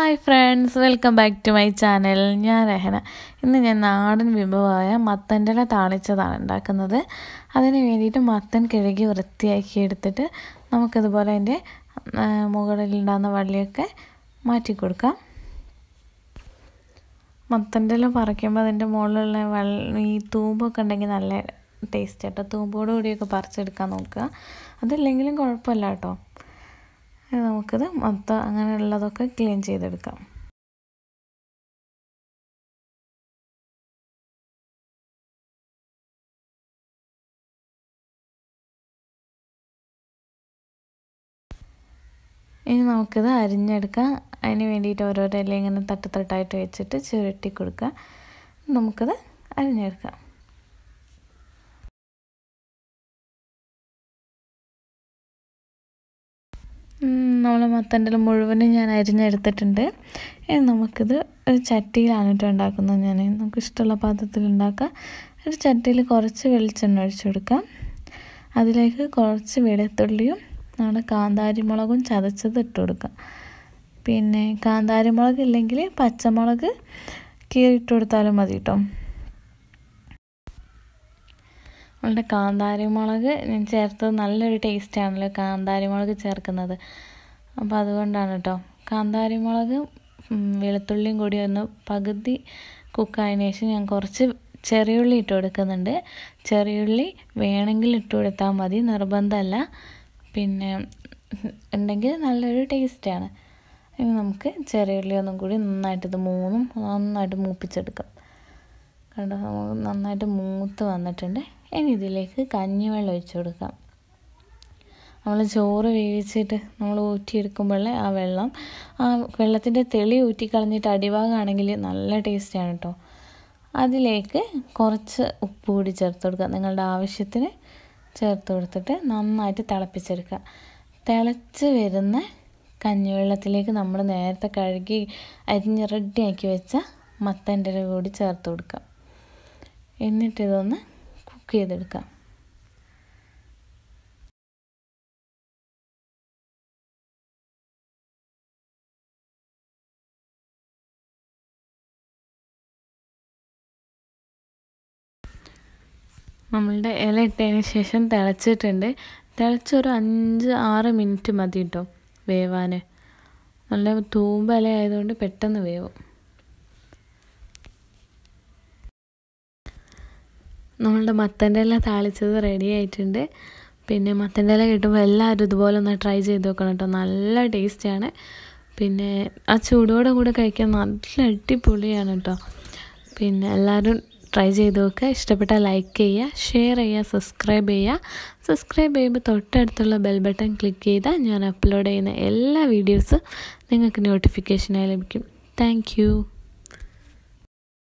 hi friends welcome back to my channel ഞാൻ രഹന ഇന്ന് ഞാൻ നാടൻ വിഭവമായ മത്തൻ്റെ താളിച്ചതാണ് ഉണ്ടാക്കുന്നത് അതിന് വേണ്ടിയിട്ട് മത്തൻ കിഴകി വൃത്തിയാക്കി എടുത്തിട്ട് നമുക്കിതുപോലെ അതിൻ്റെ മുകളിലുണ്ടാകുന്ന വള്ളിയൊക്കെ മാറ്റി കൊടുക്കാം മത്തൻ്റെ പറിക്കുമ്പോൾ അതിൻ്റെ മുകളിലുള്ള വെള്ളം ഈ തൂമ്പൊക്കെ ഉണ്ടെങ്കിൽ നല്ല ടേസ്റ്റ് കേട്ടോ തൂമ്പോടുകൂടിയൊക്കെ പറിച്ചെടുക്കാൻ നോക്കുക അതില്ലെങ്കിലും കുഴപ്പമില്ല കേട്ടോ ഇനി നമുക്കിത് മൊത്തം അങ്ങനെയുള്ളതൊക്കെ ക്ലീൻ ചെയ്തെടുക്കാം ഇനി നമുക്കിത് അരിഞ്ഞെടുക്കാം അതിന് വേണ്ടിയിട്ട് ഓരോരോ ഇല ഇങ്ങനെ തട്ട് തട്ടായിട്ട് വെച്ചിട്ട് ചുരുട്ടി കൊടുക്കുക നമുക്കിത് അരിഞ്ഞെടുക്കാം നമ്മൾ മത്തൻ്റെ മുഴുവനും ഞാൻ അരിഞ്ഞെടുത്തിട്ടുണ്ട് നമുക്കിത് ഒരു ചട്ടിയിലാണ് കേട്ടോ ഉണ്ടാക്കുന്നത് ഞാൻ നമുക്ക് ഇഷ്ടമുള്ള പാത്രത്തിൽ ഉണ്ടാക്കാം ഒരു ചട്ടിയിൽ കുറച്ച് വെളിച്ചെണ്ണ ഒഴിച്ചു കൊടുക്കാം അതിലേക്ക് കുറച്ച് വെളുത്തുള്ളിയും നമ്മുടെ കാന്താരി മുളകും ചതച്ചത് ഇട്ട് കൊടുക്കാം പിന്നെ കാന്താരി മുളക് ഇല്ലെങ്കിൽ പച്ചമുളക് കീറിയിട്ട് കൊടുത്താലും മതി കേട്ടോ നമ്മളുടെ കാന്താരി മുളക് ഞാൻ ചേർത്തത് നല്ലൊരു ടേസ്റ്റാണല്ലോ കാന്താരി മുളക് ചേർക്കുന്നത് അപ്പോൾ അതുകൊണ്ടാണ് കേട്ടോ കാന്താരി മുളക് വെളുത്തുള്ളിയും കൂടി ഒന്ന് പകുതി കുക്കായതിനു ശേഷം ഞാൻ കുറച്ച് ചെറിയുള്ളി ഇട്ട് കൊടുക്കുന്നുണ്ട് ചെറിയുള്ളി വേണമെങ്കിൽ ഇട്ട് കൊടുത്താൽ മതി നിർബന്ധമല്ല പിന്നെ ഉണ്ടെങ്കിൽ നല്ലൊരു ടേസ്റ്റാണ് ഇനി നമുക്ക് ചെറിയുള്ളി ഒന്നും കൂടി നന്നായിട്ട് ഇത് മൂന്നും നന്നായിട്ട് മൂപ്പിച്ചെടുക്കാം കണ്ടോ നമുക്ക് നന്നായിട്ട് മൂത്ത് വന്നിട്ടുണ്ട് ഇനി ഇതിലേക്ക് കഞ്ഞിവെള്ളം ഒഴിച്ചു കൊടുക്കാം നമ്മൾ ചോറ് വേവിച്ചിട്ട് നമ്മൾ ഊറ്റിയെടുക്കുമ്പോഴേ ആ വെള്ളം ആ വെള്ളത്തിൻ്റെ തെളി ഊറ്റിക്കളഞ്ഞിട്ട് അടിവാകാണെങ്കിൽ നല്ല ടേസ്റ്റാണ് കേട്ടോ അതിലേക്ക് കുറച്ച് ഉപ്പ് കൂടി ചേർത്ത് കൊടുക്കുക നിങ്ങളുടെ ആവശ്യത്തിന് ചേർത്ത് കൊടുത്തിട്ട് നന്നായിട്ട് തിളപ്പിച്ചെടുക്കുക തിളച്ച് വരുന്ന കഞ്ഞിവെള്ളത്തിലേക്ക് നമ്മൾ നേരത്തെ കഴുകി അരിഞ്ഞ് റെഡിയാക്കി വെച്ച മത്തൻ്റെ കൂടി ചേർത്ത് കൊടുക്കുക എന്നിട്ട് ഇതൊന്ന് കുക്ക് ചെയ്തെടുക്കാം നമ്മളുടെ ഇല ഇട്ടതിന് ശേഷം തിളച്ചിട്ടുണ്ട് തിളച്ചൊരു അഞ്ച് ആറ് മിനിറ്റ് മതി കേട്ടോ വേവാൻ നല്ല തൂമ്പ ഇല ആയതുകൊണ്ട് പെട്ടെന്ന് വേവും നമ്മളുടെ മത്തൻ്റെ ഇല താളിച്ചത് റെഡി ആയിട്ടുണ്ട് പിന്നെ മത്തൻ്റെ ഇല കിട്ടുമ്പോൾ എല്ലാവരും ഇതുപോലെ ഒന്ന് ട്രൈ ചെയ്ത് നോക്കണം കേട്ടോ നല്ല ടേസ്റ്റാണ് പിന്നെ ആ ചൂടോടെ കൂടെ കഴിക്കാൻ നല്ല അടിപൊളിയാണ് കേട്ടോ പിന്നെ എല്ലാവരും ട്രൈ ചെയ്ത് നോക്കുക ഇഷ്ടപ്പെട്ട ലൈക്ക് ചെയ്യുക ഷെയർ ചെയ്യുക സബ്സ്ക്രൈബ് ചെയ്യുക സബ്സ്ക്രൈബ് ചെയ്യുമ്പോൾ തൊട്ടടുത്തുള്ള ബെൽ ബട്ടൺ ക്ലിക്ക് ചെയ്താൽ ഞാൻ അപ്ലോഡ് ചെയ്യുന്ന എല്ലാ വീഡിയോസും നിങ്ങൾക്ക് നോട്ടിഫിക്കേഷനായി ലഭിക്കും താങ്ക്